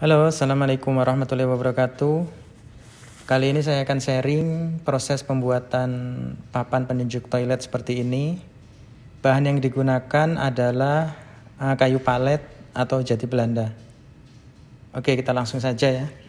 Halo, Assalamualaikum warahmatullahi wabarakatuh. Kali ini saya akan sharing proses pembuatan papan penunjuk toilet seperti ini. Bahan yang digunakan adalah eh, kayu palet atau jati Belanda. Oke, kita langsung saja ya.